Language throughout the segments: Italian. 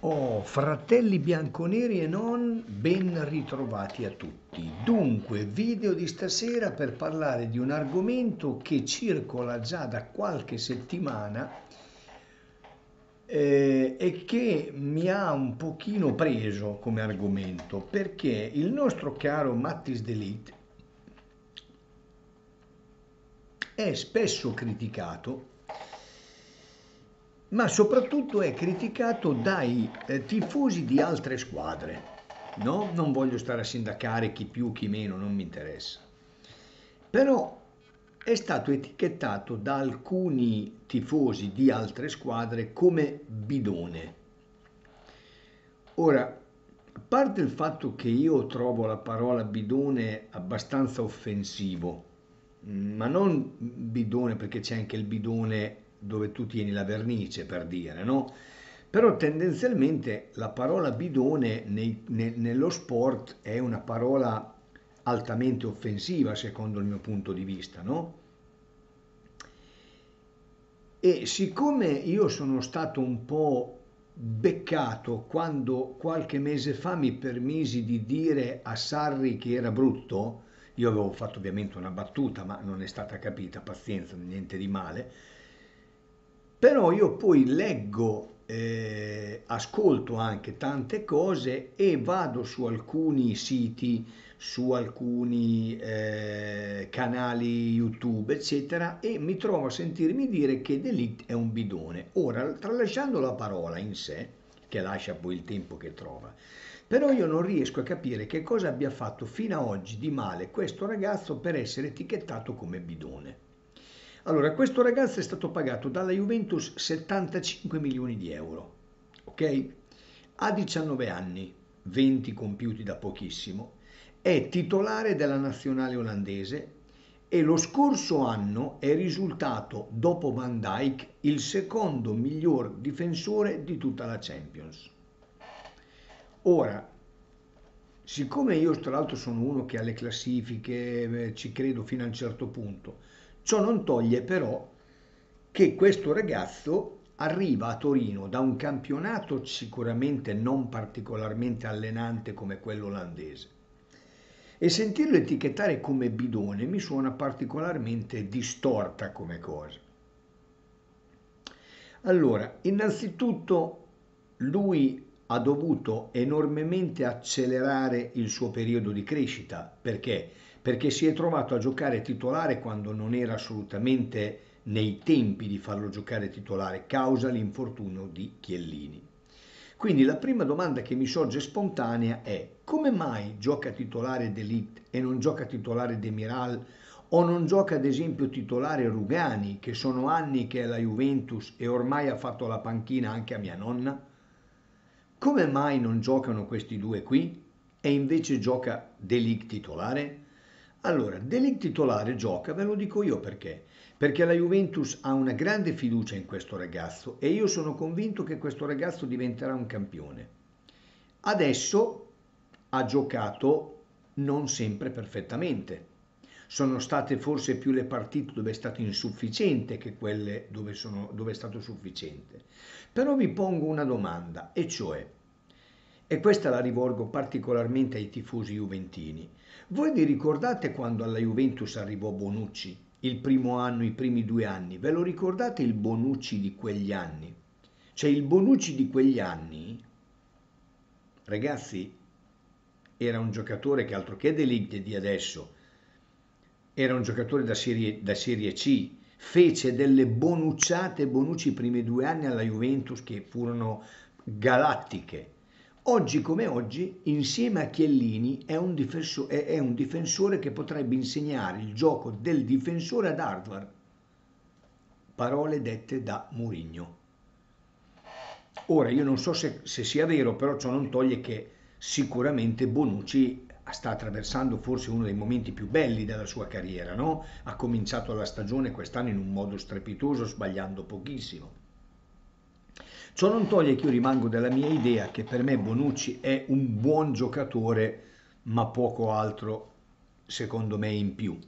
Oh, fratelli bianconeri e non, ben ritrovati a tutti. Dunque, video di stasera per parlare di un argomento che circola già da qualche settimana eh, e che mi ha un pochino preso come argomento, perché il nostro caro Mattis Delete è spesso criticato ma soprattutto è criticato dai eh, tifosi di altre squadre. No? Non voglio stare a sindacare chi più, chi meno, non mi interessa. Però è stato etichettato da alcuni tifosi di altre squadre come bidone. Ora, a parte il fatto che io trovo la parola bidone abbastanza offensivo, ma non bidone perché c'è anche il bidone dove tu tieni la vernice, per dire, no? Però tendenzialmente la parola bidone nei, ne, nello sport è una parola altamente offensiva, secondo il mio punto di vista, no? E siccome io sono stato un po' beccato quando qualche mese fa mi permisi di dire a Sarri che era brutto, io avevo fatto ovviamente una battuta, ma non è stata capita, pazienza, niente di male, però io poi leggo, eh, ascolto anche tante cose e vado su alcuni siti, su alcuni eh, canali YouTube, eccetera, e mi trovo a sentirmi dire che Delete è un bidone. Ora, tralasciando la parola in sé, che lascia poi il tempo che trova, però io non riesco a capire che cosa abbia fatto fino ad oggi di male questo ragazzo per essere etichettato come bidone. Allora, questo ragazzo è stato pagato dalla Juventus 75 milioni di euro, ok? Ha 19 anni, 20 compiuti da pochissimo, è titolare della nazionale olandese e lo scorso anno è risultato, dopo Van Dyke, il secondo miglior difensore di tutta la Champions. Ora, siccome io tra l'altro sono uno che alle classifiche eh, ci credo fino a un certo punto, Ciò non toglie però che questo ragazzo arriva a Torino da un campionato sicuramente non particolarmente allenante come quello olandese e sentirlo etichettare come bidone mi suona particolarmente distorta come cosa. Allora, innanzitutto lui ha dovuto enormemente accelerare il suo periodo di crescita perché perché si è trovato a giocare titolare quando non era assolutamente nei tempi di farlo giocare titolare, causa l'infortunio di Chiellini. Quindi la prima domanda che mi sorge spontanea è come mai gioca titolare D'Elite e non gioca titolare Demiral o non gioca ad esempio titolare Rugani che sono anni che è la Juventus e ormai ha fatto la panchina anche a mia nonna? Come mai non giocano questi due qui e invece gioca D'Elite titolare? Allora, dell'intitolare gioca, ve lo dico io perché. Perché la Juventus ha una grande fiducia in questo ragazzo e io sono convinto che questo ragazzo diventerà un campione. Adesso ha giocato non sempre perfettamente. Sono state forse più le partite dove è stato insufficiente che quelle dove, sono, dove è stato sufficiente. Però vi pongo una domanda, e cioè, e questa la rivolgo particolarmente ai tifosi juventini. Voi vi ricordate quando alla Juventus arrivò Bonucci? Il primo anno, i primi due anni, ve lo ricordate il Bonucci di quegli anni? Cioè il Bonucci di quegli anni, ragazzi, era un giocatore che altro che Deligte di adesso, era un giocatore da serie, da serie C, fece delle bonucciate Bonucci i primi due anni alla Juventus che furono galattiche Oggi come oggi, insieme a Chiellini, è un, difensore, è un difensore che potrebbe insegnare il gioco del difensore ad Harvard. Parole dette da Murigno. Ora, io non so se, se sia vero, però ciò non toglie che sicuramente Bonucci sta attraversando forse uno dei momenti più belli della sua carriera, no? Ha cominciato la stagione quest'anno in un modo strepitoso, sbagliando pochissimo. Ciò non toglie che io rimango della mia idea che per me Bonucci è un buon giocatore, ma poco altro secondo me in più.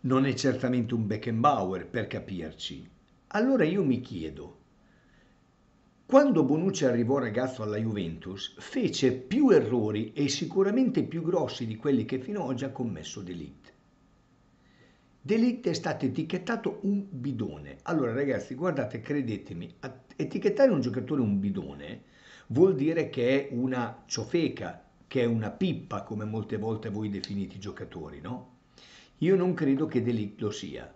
Non è certamente un Beckenbauer, per capirci. Allora io mi chiedo, quando Bonucci arrivò ragazzo alla Juventus, fece più errori e sicuramente più grossi di quelli che fino ad oggi ha commesso De Delict è stato etichettato un bidone. Allora ragazzi, guardate, credetemi, etichettare un giocatore un bidone vuol dire che è una ciofeca, che è una pippa, come molte volte voi definite i giocatori, no? Io non credo che Delict lo sia.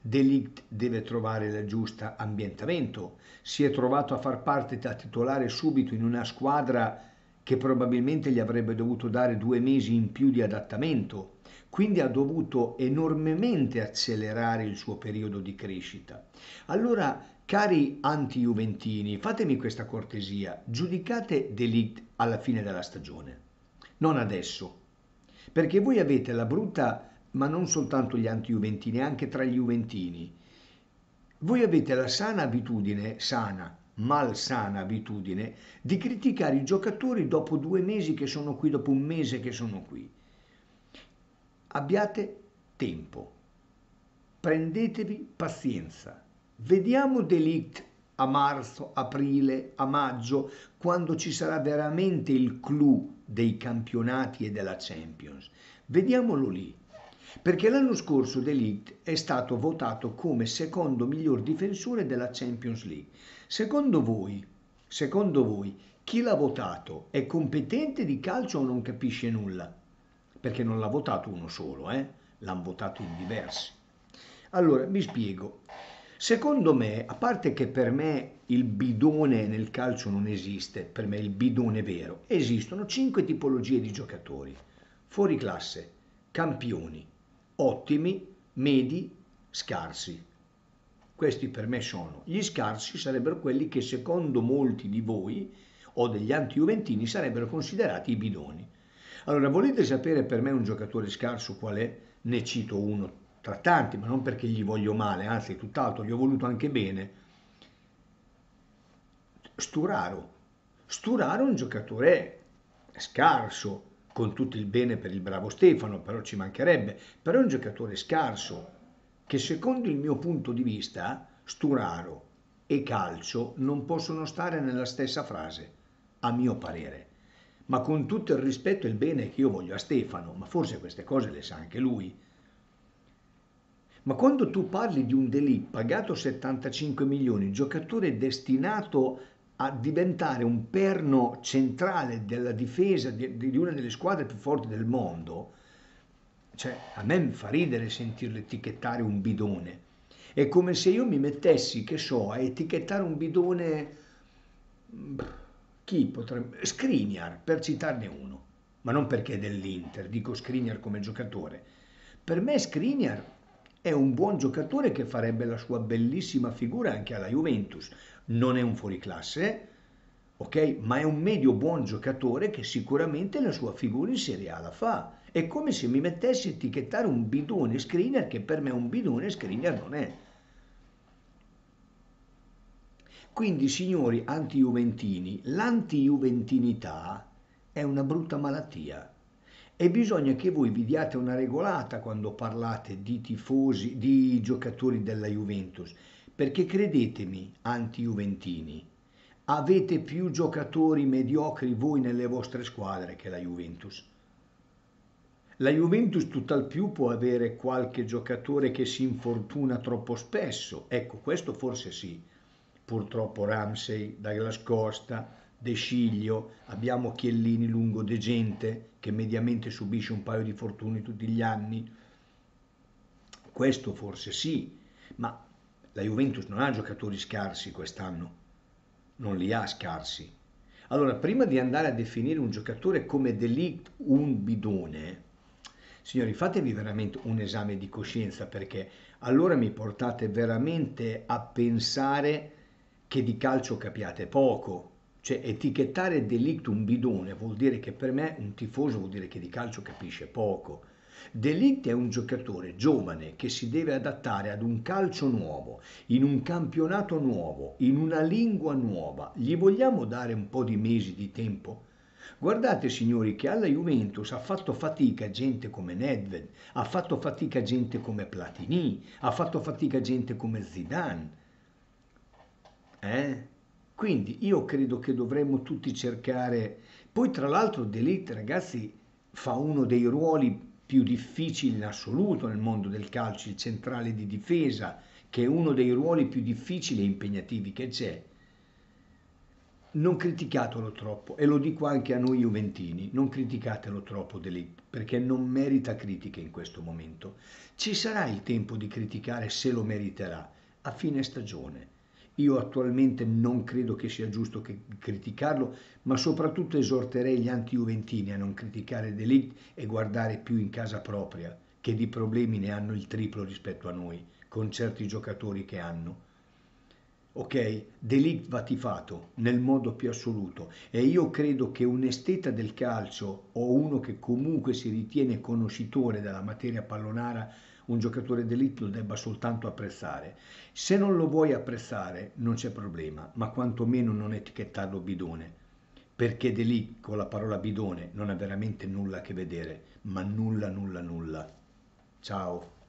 Delict deve trovare il giusto ambientamento. Si è trovato a far parte da titolare subito in una squadra che probabilmente gli avrebbe dovuto dare due mesi in più di adattamento, quindi ha dovuto enormemente accelerare il suo periodo di crescita. Allora, cari anti-juventini, fatemi questa cortesia, giudicate Delict alla fine della stagione, non adesso, perché voi avete la brutta, ma non soltanto gli anti-juventini, anche tra gli juventini, voi avete la sana abitudine, sana, malsana abitudine di criticare i giocatori dopo due mesi che sono qui, dopo un mese che sono qui. Abbiate tempo, prendetevi pazienza. Vediamo Delict a marzo, aprile, a maggio, quando ci sarà veramente il clou dei campionati e della Champions. Vediamolo lì perché l'anno scorso De è stato votato come secondo miglior difensore della Champions League. Secondo voi, secondo voi, chi l'ha votato è competente di calcio o non capisce nulla? Perché non l'ha votato uno solo, eh? L'hanno votato in diversi. Allora, mi spiego. Secondo me, a parte che per me il bidone nel calcio non esiste, per me il bidone vero, esistono cinque tipologie di giocatori. Fuori classe, campioni, ottimi, medi, scarsi. Questi per me sono. Gli scarsi sarebbero quelli che secondo molti di voi o degli anti-juventini sarebbero considerati i bidoni. Allora, volete sapere per me un giocatore scarso qual è? Ne cito uno tra tanti, ma non perché gli voglio male, anzi tutt'altro, gli ho voluto anche bene. Sturaro. Sturaro è un giocatore scarso, con tutto il bene per il bravo Stefano, però ci mancherebbe, però è un giocatore scarso, che secondo il mio punto di vista Sturaro e calcio non possono stare nella stessa frase, a mio parere. Ma con tutto il rispetto e il bene che io voglio a Stefano, ma forse queste cose le sa anche lui. Ma quando tu parli di un Delì pagato 75 milioni, giocatore destinato a diventare un perno centrale della difesa di, una delle squadre più forti del mondo, cioè, a me fa ridere sentirlo etichettare un bidone. È come se io mi mettessi, che so, a etichettare un bidone... Mm, chi potrebbe... Skriniar, per citarne uno. Ma non perché è dell'Inter, dico Skriniar come giocatore. Per me Skriniar è un buon giocatore che farebbe la sua bellissima figura anche alla Juventus. Non è un fuoriclasse, ok? Ma è un medio buon giocatore che sicuramente la sua figura in Serie A la fa. È come se mi mettessi a etichettare un bidone screener che per me un bidone screener non è. Quindi, signori anti-juventini, l'anti-juventinità è una brutta malattia e bisogna che voi vi diate una regolata quando parlate di tifosi, di giocatori della Juventus, perché credetemi, anti-juventini, avete più giocatori mediocri voi nelle vostre squadre che la Juventus. La Juventus tutt'al più può avere qualche giocatore che si infortuna troppo spesso, ecco questo forse sì, purtroppo Ramsey, Douglas Costa, De Sciglio, abbiamo Chiellini lungo De Gente che mediamente subisce un paio di fortuni tutti gli anni, questo forse sì, ma la Juventus non ha giocatori scarsi quest'anno, non li ha scarsi. Allora, prima di andare a definire un giocatore come Delict un bidone, Signori, fatevi veramente un esame di coscienza perché allora mi portate veramente a pensare che di calcio capiate poco. Cioè, etichettare delict un bidone vuol dire che per me un tifoso vuol dire che di calcio capisce poco. Delict è un giocatore giovane che si deve adattare ad un calcio nuovo, in un campionato nuovo, in una lingua nuova. Gli vogliamo dare un po' di mesi di tempo? Guardate signori che alla Juventus ha fatto fatica gente come Nedved, ha fatto fatica gente come Platini, ha fatto fatica gente come Zidane. Eh? Quindi io credo che dovremmo tutti cercare... Poi tra l'altro Delete ragazzi fa uno dei ruoli più difficili in assoluto nel mondo del calcio, il centrale di difesa, che è uno dei ruoli più difficili e impegnativi che c'è non criticatelo troppo, e lo dico anche a noi Juventini, non criticatelo troppo Delict, perché non merita critiche in questo momento. Ci sarà il tempo di criticare se lo meriterà, a fine stagione. Io attualmente non credo che sia giusto che criticarlo, ma soprattutto esorterei gli anti-juventini a non criticare Delict e guardare più in casa propria, che di problemi ne hanno il triplo rispetto a noi, con certi giocatori che hanno ok? Delict va tifato nel modo più assoluto e io credo che un esteta del calcio o uno che comunque si ritiene conoscitore della materia pallonara un giocatore d'elite lo debba soltanto apprezzare. Se non lo vuoi apprezzare non c'è problema, ma quantomeno non etichettarlo bidone, perché Delict con la parola bidone non ha veramente nulla a che vedere, ma nulla, nulla, nulla. Ciao.